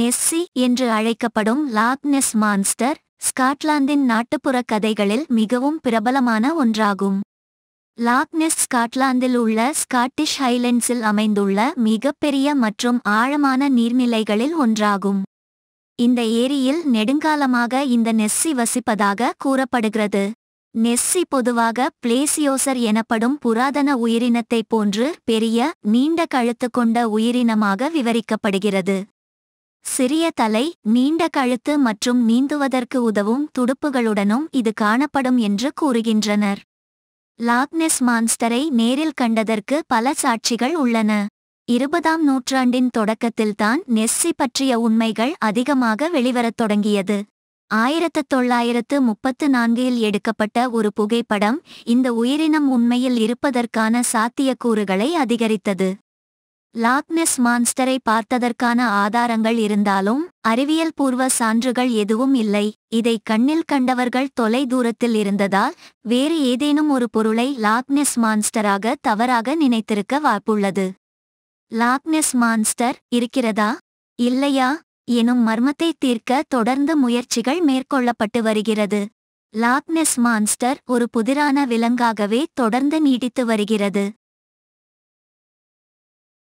Nessie என்று அழைக்கப்படும் லாக்னெஸ் monster ஸ்காட்லாந்தின் நாட்டுப்புற கதைகளில் மிகவும் பிரபலமான ஒன்றாகும் லாக்னெஸ் ஸ்காட்லாந்தில் உள்ள ஸ்காட்டிஷ் ஹைலண்ட்ஸில் அமைந்துள்ள மிகப்பெரிய மற்றும் ஆழமான நீர்நிலைகளில் ஒன்றாகும் இந்த ஏரியில் நெடுங்காலமாக இந்த நெஸ்ஸி வசிப்பதாக கூறப்படுகிறது நெஸ்ஸி பொதுவாக பிளேசியோசர் எனப்படும் புராதன உயிரினத்தைப் போன்று பெரிய நீண்ட கழுத்து கொண்ட உயிரினமாக விவரிக்கப்படுகிறது சிறிய தலை நீண்ட கழுத்து மற்றும் நீந்துவதற்கு உதவும் துடுப்புகளுடனும் இது காணப்படும் என்று கூறுகின்றனர் லாக்னெஸ் மான்ஸ்டரை நேரில் கண்டதற்கு பல சாட்சிகள் உள்ளன இருபதாம் நூற்றாண்டின் தொடக்கத்தில்தான் நெஸ்ஸி பற்றிய உண்மைகள் அதிகமாக வெளிவரத் தொடங்கியது ஆயிரத்து தொள்ளாயிரத்து முப்பத்து நான்கில் எடுக்கப்பட்ட ஒரு புகைப்படம் இந்த உயிரினம் உண்மையில் இருப்பதற்கான சாத்தியக்கூறுகளை அதிகரித்தது லாக்னெஸ் மான்ஸ்டரை பார்த்ததற்கான ஆதாரங்கள் இருந்தாலும் அறிவியல் பூர்வ சான்றுகள் எதுவும் இல்லை இதை கண்ணில் கண்டவர்கள் தொலை தூரத்தில் இருந்ததால் வேறு ஏதேனும் ஒரு பொருளை லாக்னெஸ் மான்ஸ்டராக தவறாக நினைத்திருக்க வாய்ப்புள்ளது லாக்னெஸ் மான்ஸ்டர் இருக்கிறதா இல்லையா எனும் மர்மத்தை தீர்க்க தொடர்ந்து முயற்சிகள் மேற்கொள்ளப்பட்டு வருகிறது லாக்னெஸ் மான்ஸ்டர் ஒரு புதிரான விலங்காகவே தொடர்ந்து நீடித்து வருகிறது